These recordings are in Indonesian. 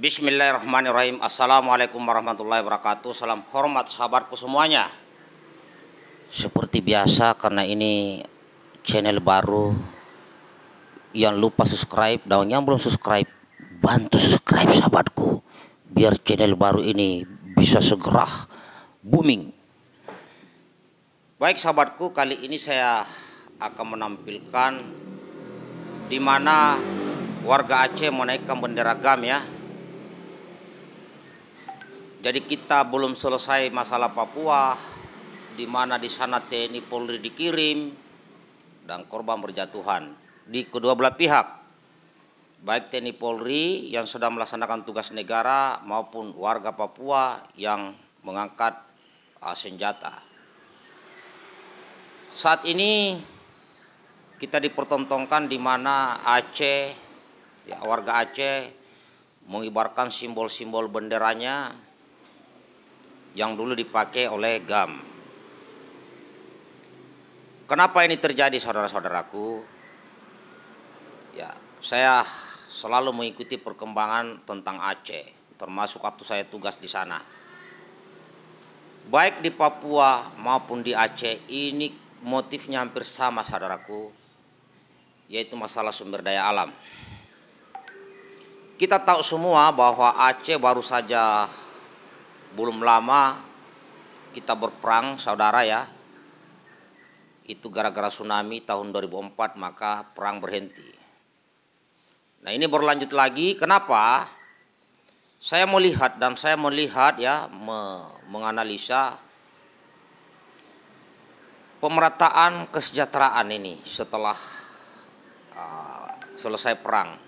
Bismillahirrahmanirrahim. Assalamualaikum warahmatullahi wabarakatuh. Salam hormat sahabatku semuanya. Seperti biasa karena ini channel baru yang lupa subscribe dan yang belum subscribe bantu subscribe sahabatku biar channel baru ini bisa segera booming. Baik sahabatku, kali ini saya akan menampilkan di mana warga Aceh menaikkan bendera GAM ya jadi kita belum selesai masalah Papua, di mana di sana TNI Polri dikirim dan korban berjatuhan di kedua belah pihak, baik TNI Polri yang sedang melaksanakan tugas negara maupun warga Papua yang mengangkat uh, senjata. Saat ini kita dipertontonkan di mana Aceh, ya, warga Aceh mengibarkan simbol-simbol benderanya yang dulu dipakai oleh GAM. Kenapa ini terjadi saudara-saudaraku? Ya, saya selalu mengikuti perkembangan tentang Aceh, termasuk waktu saya tugas di sana. Baik di Papua maupun di Aceh, ini motifnya hampir sama saudaraku, yaitu masalah sumber daya alam. Kita tahu semua bahwa Aceh baru saja belum lama kita berperang saudara ya itu gara-gara tsunami tahun 2004 maka perang berhenti. Nah ini berlanjut lagi kenapa? Saya melihat dan saya melihat ya me menganalisa pemerataan kesejahteraan ini setelah uh, selesai perang.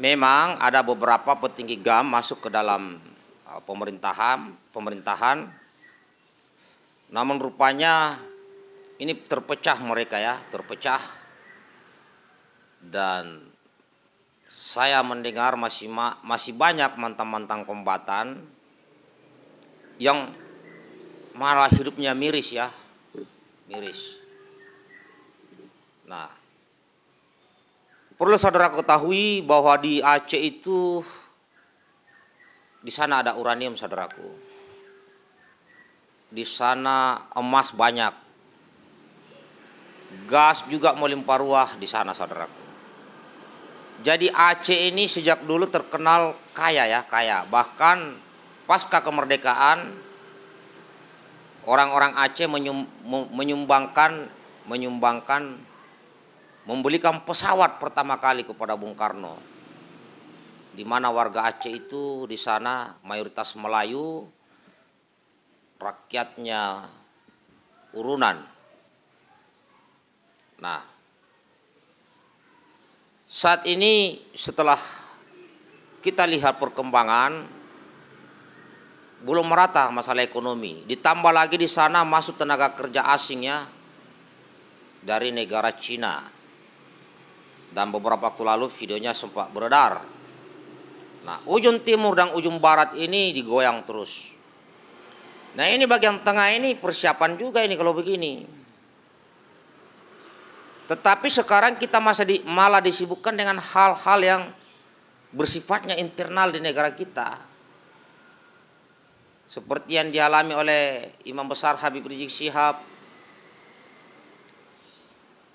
Memang ada beberapa petinggi GAM masuk ke dalam Ah, pemerintahan, pemerintahan. Namun rupanya ini terpecah mereka ya, terpecah. Dan saya mendengar masih ma masih banyak mantan-mantan kombatan yang malah hidupnya miris ya, miris. Nah, perlu saudara ketahui bahwa di Aceh itu di sana ada uranium, saudaraku. Di sana emas banyak. Gas juga melimpah ruah di sana, saudaraku. Jadi Aceh ini sejak dulu terkenal kaya ya, kaya. Bahkan pasca kemerdekaan orang-orang Aceh menyumbangkan menyumbangkan membelikan pesawat pertama kali kepada Bung Karno di mana warga Aceh itu di sana mayoritas Melayu, rakyatnya urunan. Nah, saat ini setelah kita lihat perkembangan belum merata masalah ekonomi. Ditambah lagi di sana masuk tenaga kerja asingnya dari negara Cina. Dan beberapa waktu lalu videonya sempat beredar Nah, ujung timur dan ujung barat ini digoyang terus. Nah, ini bagian tengah ini persiapan juga ini kalau begini. Tetapi sekarang kita masih di, malah disibukkan dengan hal-hal yang bersifatnya internal di negara kita. Seperti yang dialami oleh Imam Besar Habib Rizik Syihab.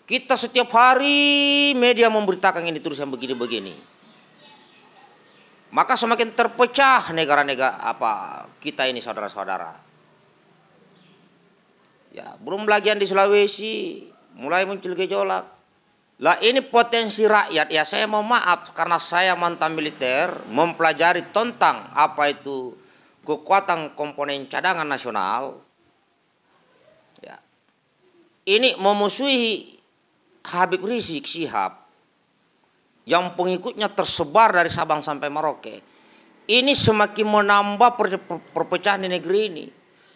Kita setiap hari media memberitakan ini terus yang begini-begini maka semakin terpecah negara-negara apa kita ini saudara-saudara. Ya, belum lagi yang di Sulawesi mulai muncul gejolak. Lah ini potensi rakyat ya saya mau maaf karena saya mantan militer mempelajari tentang apa itu kekuatan komponen cadangan nasional. Ya. Ini memusuhi Habib Rizik Sihab yang pengikutnya tersebar dari Sabang sampai Merauke. Ini semakin menambah perpecahan di negeri ini.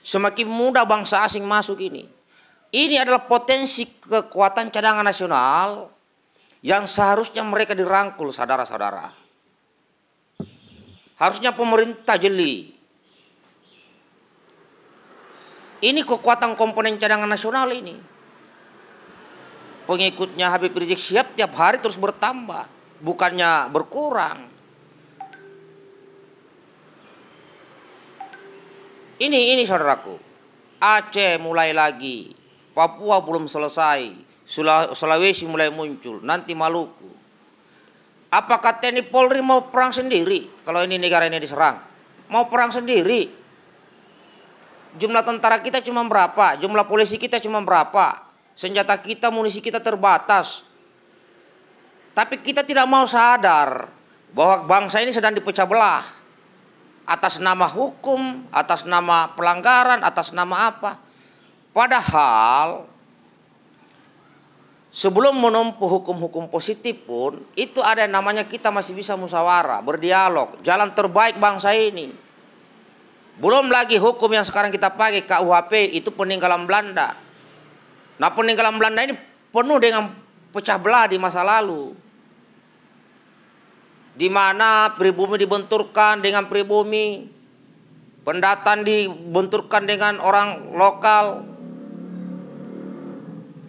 Semakin mudah bangsa asing masuk ini. Ini adalah potensi kekuatan cadangan nasional yang seharusnya mereka dirangkul saudara-saudara. Harusnya pemerintah jeli. Ini kekuatan komponen cadangan nasional ini. Pengikutnya Habib Rizik siap tiap hari terus bertambah bukannya berkurang. Ini ini saudaraku. Aceh mulai lagi, Papua belum selesai, Sulawesi mulai muncul, nanti Maluku. Apakah TNI Polri mau perang sendiri kalau ini negara ini diserang? Mau perang sendiri? Jumlah tentara kita cuma berapa? Jumlah polisi kita cuma berapa? Senjata kita, munisi kita terbatas tapi kita tidak mau sadar bahwa bangsa ini sedang dipecah belah atas nama hukum, atas nama pelanggaran, atas nama apa. Padahal sebelum menempuh hukum-hukum positif pun itu ada yang namanya kita masih bisa musyawarah, berdialog, jalan terbaik bangsa ini. Belum lagi hukum yang sekarang kita pakai KUHP itu peninggalan Belanda. Nah peninggalan Belanda ini penuh dengan pecah belah di masa lalu di mana pribumi dibenturkan dengan pribumi, pendatang dibenturkan dengan orang lokal.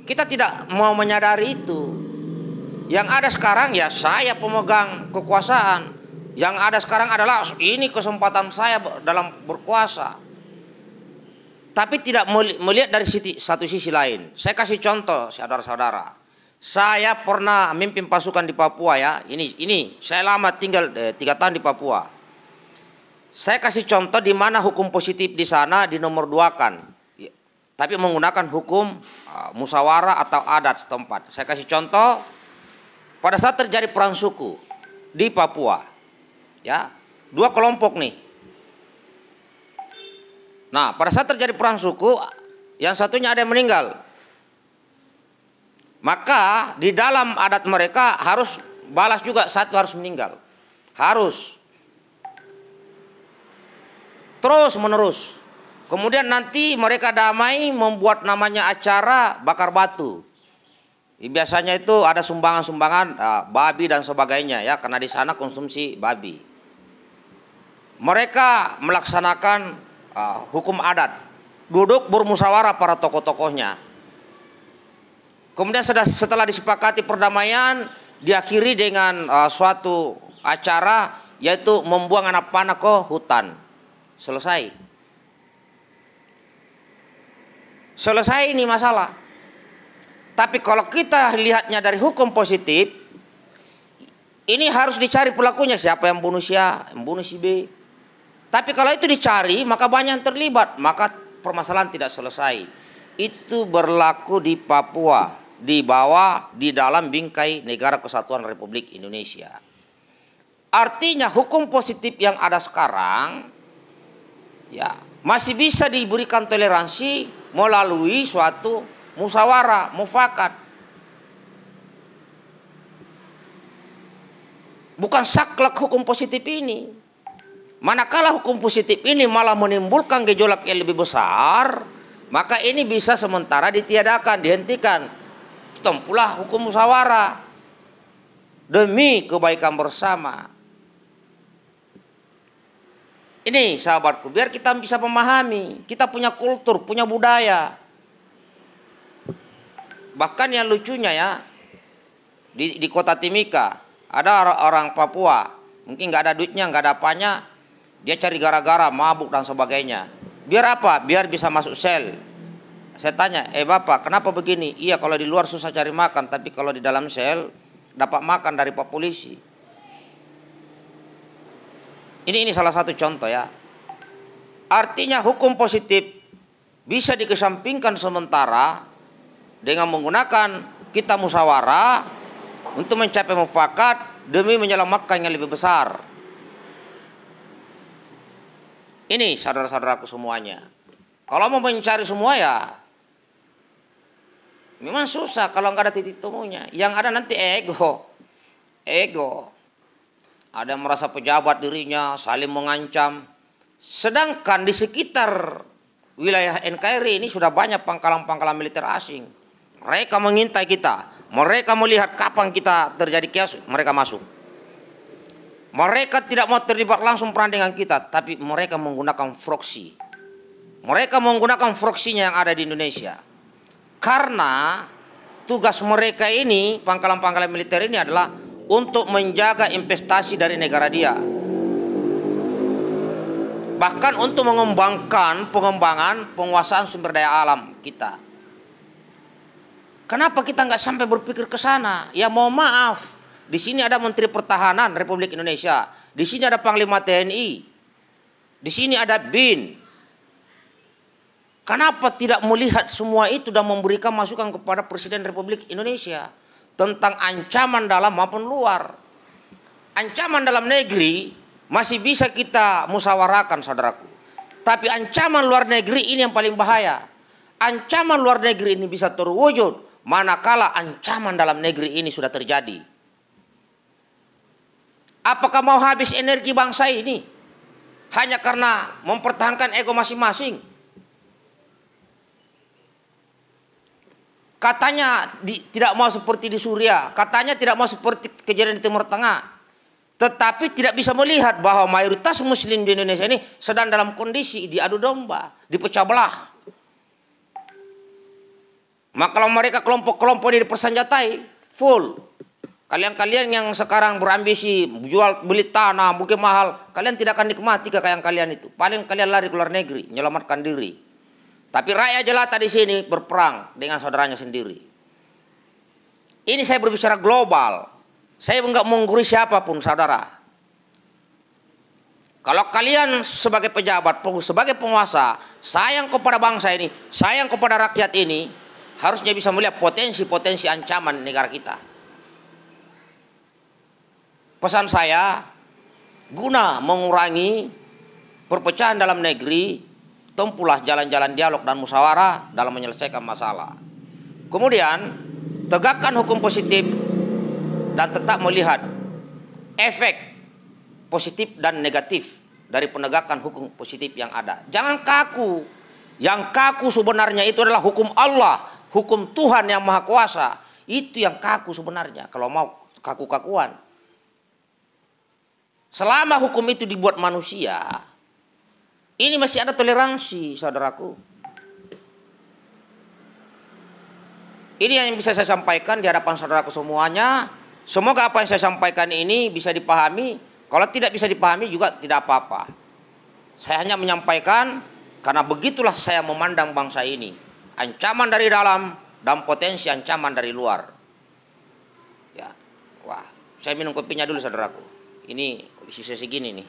Kita tidak mau menyadari itu. Yang ada sekarang ya saya pemegang kekuasaan. Yang ada sekarang adalah ini kesempatan saya dalam berkuasa. Tapi tidak melihat dari satu sisi lain. Saya kasih contoh saudara-saudara. Saya pernah memimpin pasukan di Papua ya. Ini ini saya lama tinggal eh, tiga eh, tahun di Papua. Saya kasih contoh di mana hukum positif di sana di nomor dua kan. Ya, tapi menggunakan hukum uh, musyawarah atau adat setempat. Saya kasih contoh pada saat terjadi perang suku di Papua. Ya, dua kelompok nih. Nah, pada saat terjadi perang suku, yang satunya ada yang meninggal, maka di dalam adat mereka harus balas juga satu harus meninggal. Harus. Terus menerus. Kemudian nanti mereka damai membuat namanya acara bakar batu. Biasanya itu ada sumbangan-sumbangan uh, babi dan sebagainya ya karena di sana konsumsi babi. Mereka melaksanakan uh, hukum adat, duduk bermusyawarah para tokoh-tokohnya. Kemudian setelah disepakati perdamaian diakhiri dengan uh, suatu acara yaitu membuang anak panah ke hutan. Selesai. Selesai ini masalah. Tapi kalau kita lihatnya dari hukum positif, ini harus dicari pelakunya siapa yang bunuh si A, yang bunuh si B. Tapi kalau itu dicari, maka banyak yang terlibat, maka permasalahan tidak selesai. Itu berlaku di Papua dibawa di dalam bingkai negara kesatuan Republik Indonesia. Artinya hukum positif yang ada sekarang ya masih bisa diberikan toleransi melalui suatu musyawarah, mufakat. Bukan saklek hukum positif ini. Manakala hukum positif ini malah menimbulkan gejolak yang lebih besar, maka ini bisa sementara ditiadakan, dihentikan tempulah hukum musyawarah demi kebaikan bersama. Ini sahabatku, biar kita bisa memahami, kita punya kultur, punya budaya. Bahkan yang lucunya ya, di, di kota Timika, ada orang, Papua, mungkin nggak ada duitnya, nggak ada apanya, dia cari gara-gara, mabuk dan sebagainya. Biar apa? Biar bisa masuk sel. Saya tanya, eh bapak kenapa begini? Iya kalau di luar susah cari makan, tapi kalau di dalam sel dapat makan dari pak polisi. Ini ini salah satu contoh ya. Artinya hukum positif bisa dikesampingkan sementara dengan menggunakan kita musyawarah untuk mencapai mufakat demi menyelamatkan yang lebih besar. Ini saudara-saudaraku semuanya. Kalau mau mencari semua ya Memang susah kalau nggak ada titik temunya. Yang ada nanti ego. Ego. Ada yang merasa pejabat dirinya, saling mengancam. Sedangkan di sekitar wilayah NKRI ini sudah banyak pangkalan-pangkalan militer asing. Mereka mengintai kita. Mereka melihat kapan kita terjadi chaos mereka masuk. Mereka tidak mau terlibat langsung perang dengan kita, tapi mereka menggunakan proxy. Mereka menggunakan proxy yang ada di Indonesia. Karena tugas mereka ini, pangkalan-pangkalan militer ini adalah untuk menjaga investasi dari negara dia. Bahkan untuk mengembangkan pengembangan penguasaan sumber daya alam kita. Kenapa kita nggak sampai berpikir ke sana? Ya mohon maaf, di sini ada Menteri Pertahanan Republik Indonesia, di sini ada Panglima TNI, di sini ada BIN, Kenapa tidak melihat semua itu dan memberikan masukan kepada Presiden Republik Indonesia tentang ancaman dalam maupun luar? Ancaman dalam negeri masih bisa kita musawarakan, saudaraku. Tapi ancaman luar negeri ini yang paling bahaya. Ancaman luar negeri ini bisa terwujud manakala ancaman dalam negeri ini sudah terjadi. Apakah mau habis energi bangsa ini hanya karena mempertahankan ego masing-masing? Katanya di, tidak mau seperti di Suriah, katanya tidak mau seperti kejadian di Timur Tengah. Tetapi tidak bisa melihat bahwa mayoritas muslim di Indonesia ini sedang dalam kondisi diadu domba, dipecah belah. Maka kalau mereka kelompok-kelompok ini dipersenjatai, full. Kalian-kalian yang sekarang berambisi jual beli tanah mungkin mahal, kalian tidak akan nikmati kekayaan kalian itu. Paling kalian lari ke luar negeri, menyelamatkan diri. Tapi rakyat jelata di sini berperang dengan saudaranya sendiri. Ini saya berbicara global. Saya enggak menggurui siapapun saudara. Kalau kalian sebagai pejabat, sebagai penguasa, sayang kepada bangsa ini, sayang kepada rakyat ini, harusnya bisa melihat potensi-potensi ancaman negara kita. Pesan saya, guna mengurangi perpecahan dalam negeri, tempulah jalan-jalan dialog dan musyawarah dalam menyelesaikan masalah. Kemudian, tegakkan hukum positif dan tetap melihat efek positif dan negatif dari penegakan hukum positif yang ada. Jangan kaku. Yang kaku sebenarnya itu adalah hukum Allah, hukum Tuhan yang Maha Kuasa. Itu yang kaku sebenarnya kalau mau kaku-kakuan. Selama hukum itu dibuat manusia, ini masih ada toleransi, saudaraku. Ini yang bisa saya sampaikan di hadapan saudaraku semuanya. Semoga apa yang saya sampaikan ini bisa dipahami. Kalau tidak bisa dipahami juga tidak apa-apa. Saya hanya menyampaikan karena begitulah saya memandang bangsa ini. Ancaman dari dalam dan potensi ancaman dari luar. Ya. Wah, saya minum kopinya dulu saudaraku. Ini sisa segini nih.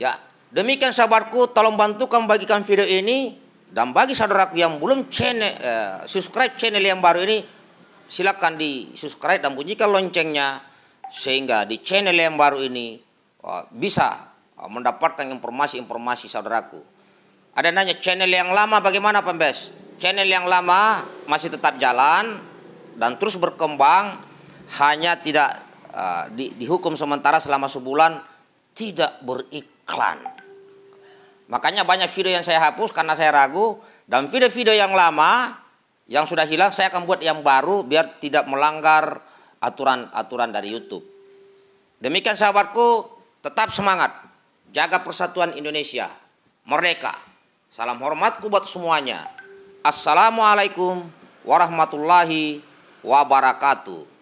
Ya, demikian sahabatku, tolong bantu kamu bagikan video ini dan bagi saudaraku yang belum channel eh, subscribe channel yang baru ini, silakan di subscribe dan bunyikan loncengnya sehingga di channel yang baru ini uh, bisa uh, mendapatkan informasi-informasi saudaraku. Ada nanya channel yang lama bagaimana pembes? Channel yang lama masih tetap jalan dan terus berkembang, hanya tidak uh, di, dihukum sementara selama sebulan tidak berik iklan. Makanya banyak video yang saya hapus karena saya ragu. Dan video-video yang lama yang sudah hilang saya akan buat yang baru biar tidak melanggar aturan-aturan dari YouTube. Demikian sahabatku, tetap semangat. Jaga persatuan Indonesia. Merdeka. Salam hormatku buat semuanya. Assalamualaikum warahmatullahi wabarakatuh.